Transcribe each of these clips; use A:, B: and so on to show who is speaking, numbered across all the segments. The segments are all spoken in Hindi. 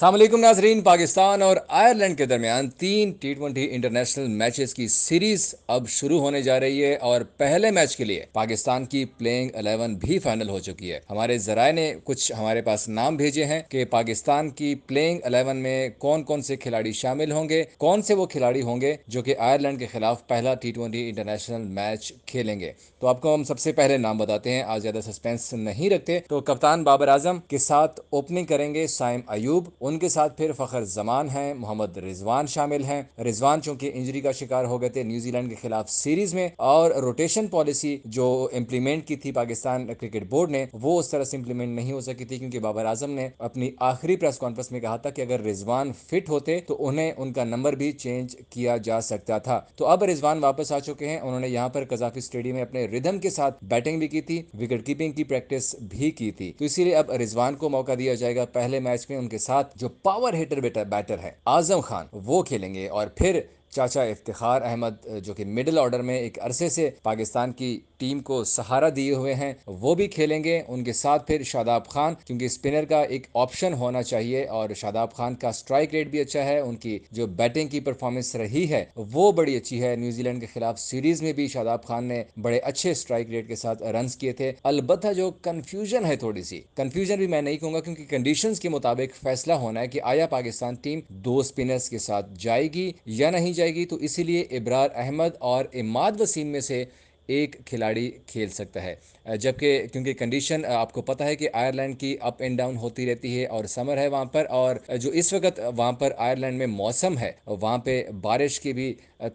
A: सामकुम नाजरीन पाकिस्तान और आयरलैंड के दरमियान तीन टी ट्वेंटी इंटरनेशनल मैचेस की सीरीज अब शुरू होने जा रही है और पहले मैच के लिए पाकिस्तान की प्लेइंग अलेवन भी फाइनल हो चुकी है हमारे जराये ने कुछ हमारे पास नाम भेजे हैं कि पाकिस्तान की प्लेइंग अलेवन में कौन कौन से खिलाड़ी शामिल होंगे कौन से वो खिलाड़ी होंगे जो कि आयरलैंड के खिलाफ पहला टी ट्वेंटी इंटरनेशनल मैच खेलेंगे तो आपको हम सबसे पहले नाम बताते हैं आज ज्यादा सस्पेंस नहीं रखते तो कप्तान बाबर आजम के साथ ओपनिंग करेंगे साइम अयूब उनके साथ फिर फ़खर जमान हैं मोहम्मद रिजवान शामिल हैं रिजवान चूंकि इंजरी का शिकार हो गए थे न्यूजीलैंड के खिलाफ सीरीज में और रोटेशन पॉलिसी जो इम्प्लीमेंट की थी पाकिस्तान क्रिकेट बोर्ड ने वो उस तरह से इम्प्लीमेंट नहीं हो सकी थी क्योंकि बाबर आजम ने अपनी आखिरी प्रेस कॉन्फ्रेंस में कहा था कि अगर रिजवान फिट होते तो उन्हें उनका नंबर भी चेंज किया जा सकता था तो अब रिजवान वापस आ चुके हैं उन्होंने यहाँ पर कजाफी स्टेडियम में अपने रिदम के साथ बैटिंग भी की थी विकेट कीपिंग की प्रैक्टिस भी की थी तो इसीलिए अब रिजवान को मौका दिया जाएगा पहले मैच में उनके साथ जो पावर हिटर बेटर बैटर है आजम खान वो खेलेंगे और फिर चाचा इफ्तार अहमद जो कि मिडिल ऑर्डर में एक अरसे से पाकिस्तान की टीम को सहारा दिए हुए हैं वो भी खेलेंगे उनके साथ फिर शादाब खान क्योंकि स्पिनर का एक ऑप्शन होना चाहिए और शादाब खान का स्ट्राइक रेट भी अच्छा है उनकी जो बैटिंग की परफॉर्मेंस रही है वो बड़ी अच्छी है न्यूजीलैंड के खिलाफ सीरीज में भी शादाब खान ने बड़े अच्छे स्ट्राइक रेट के साथ रन किए थे अलबत् जो कन्फ्यूजन है थोड़ी सी कन्फ्यूजन भी मैं नहीं कहूंगा क्योंकि कंडीशन के मुताबिक फैसला होना है कि आया पाकिस्तान टीम दो स्पिनर्स के साथ जाएगी या नहीं जाएगी तो इसीलिए इब्रार अहमद और इमाद वसीम में से एक खिलाड़ी खेल सकता है जबकि क्योंकि कंडीशन आपको पता है कि आयरलैंड की अप एंड डाउन होती रहती है और समर है वहाँ पर और जो इस वक्त वहाँ पर आयरलैंड में मौसम है वहाँ पे बारिश के भी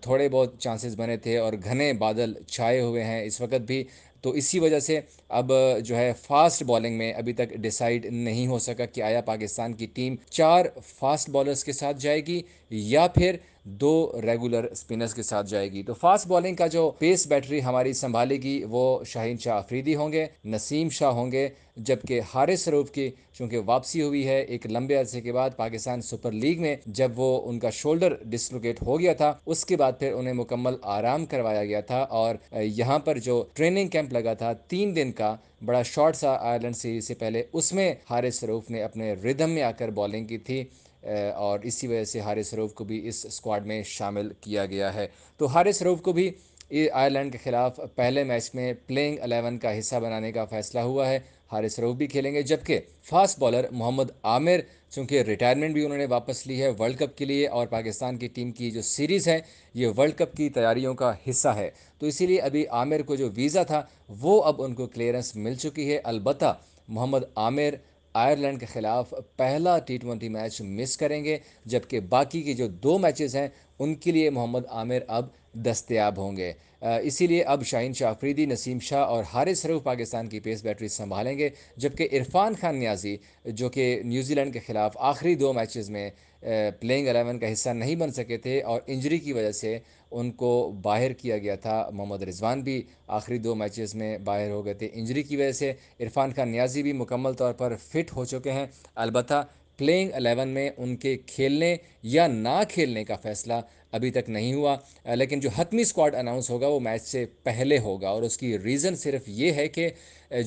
A: थोड़े बहुत चांसेस बने थे और घने बादल छाए हुए हैं इस वक्त भी तो इसी वजह से अब जो है फास्ट बॉलिंग में अभी तक डिसाइड नहीं हो सका कि आया पाकिस्तान की टीम चार फास्ट बॉलर्स के साथ जाएगी या फिर दो रेगुलर स्पिनर्स के साथ जाएगी तो फास्ट बॉलिंग का जो पेस बैटरी हमारी संभालेगी वो शाहीन शाह अफरीदी होंगे नसीम शाह होंगे जबकि हारिस सरूफ की चूंकि वापसी हुई है एक लंबे अरसे के बाद पाकिस्तान सुपर लीग में जब वो उनका शोल्डर डिसलोकेट हो गया था उसके बाद फिर उन्हें मुकम्मल आराम करवाया गया था और यहाँ पर जो ट्रेनिंग कैंप लगा था तीन दिन का बड़ा शॉर्ट सा आयरलैंड सीरीज से पहले उसमें हारिस सरूफ ने अपने रिदम में आकर बॉलिंग की थी और इसी वजह से हारिस रूफ को भी इस स्क्वाड में शामिल किया गया है तो हारिस रूफ को भी आयरलैंड के ख़िलाफ़ पहले मैच में प्लेइंग अलेवन का हिस्सा बनाने का फ़ैसला हुआ है हारिस रऊफ भी खेलेंगे जबकि फास्ट बॉलर मोहम्मद आमिर चूँकि रिटायरमेंट भी उन्होंने वापस ली है वर्ल्ड कप के लिए और पाकिस्तान की टीम की जो सीरीज़ है ये वर्ल्ड कप की तैयारियों का हिस्सा है तो इसीलिए अभी आमिर को जो वीज़ा था वो अब उनको क्लियरेंस मिल चुकी है अलबत् मोहम्मद आमिर आयरलैंड के खिलाफ पहला टी ट्वेंटी मैच मिस करेंगे जबकि बाकी के जो दो मैचेस हैं उनके लिए मोहम्मद आमिर अब दस्तयाब होंगे इसीलिए अब शाहिन शाह आफरीदी नसीम शाह और हारिस हरूफ पाकिस्तान की पेस बैटरी संभालेंगे जबकि इरफान खान न्याजी जो कि न्यूजीलैंड के ख़िलाफ़ आखिरी दो मैचेस में प्लेइंग अलेवन का हिस्सा नहीं बन सके थे और इंजरी की वजह से उनको बाहर किया गया था मोहम्मद रिजवान भी आखिरी दो मैचेस में बाहर हो गए थे इंजरी की वजह से इरफान खान न्याजी भी मुकम्मल तौर पर फिट हो चुके हैं अलबत् प्लेइंग एलेवन में उनके खेलने या ना खेलने का फ़ैसला अभी तक नहीं हुआ लेकिन जो हतमी स्क्वाड अनाउंस होगा वो मैच से पहले होगा और उसकी रीज़न सिर्फ ये है कि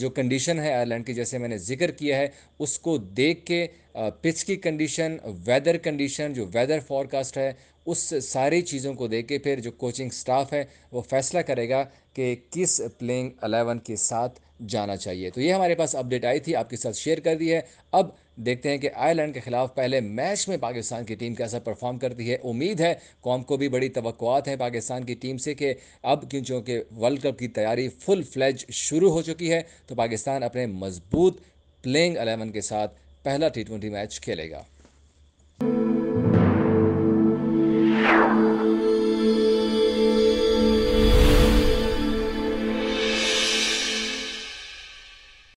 A: जो कंडीशन है आयरलैंड की जैसे मैंने जिक्र किया है उसको देख के पिच की कंडीशन वेदर कंडीशन जो वेदर फॉरकास्ट है उस सारी चीज़ों को देख के फिर जो कोचिंग स्टाफ है वो फैसला करेगा कि किस प्लेइंग अलेवन के साथ जाना चाहिए तो ये हमारे पास अपडेट आई थी आपके साथ शेयर कर दी है अब देखते हैं कि आयरलैंड के खिलाफ पहले मैच में पाकिस्तान की टीम कैसा परफॉर्म करती है उम्मीद है कॉम को भी बड़ी तवक्क़ात है पाकिस्तान की टीम से कि अब क्योंकि वर्ल्ड कप की तैयारी फुल फ्लैज शुरू हो चुकी है तो पाकिस्तान अपने मजबूत प्लेइंग अलेवन के साथ पहला टी ट्वेंटी मैच खेलेगा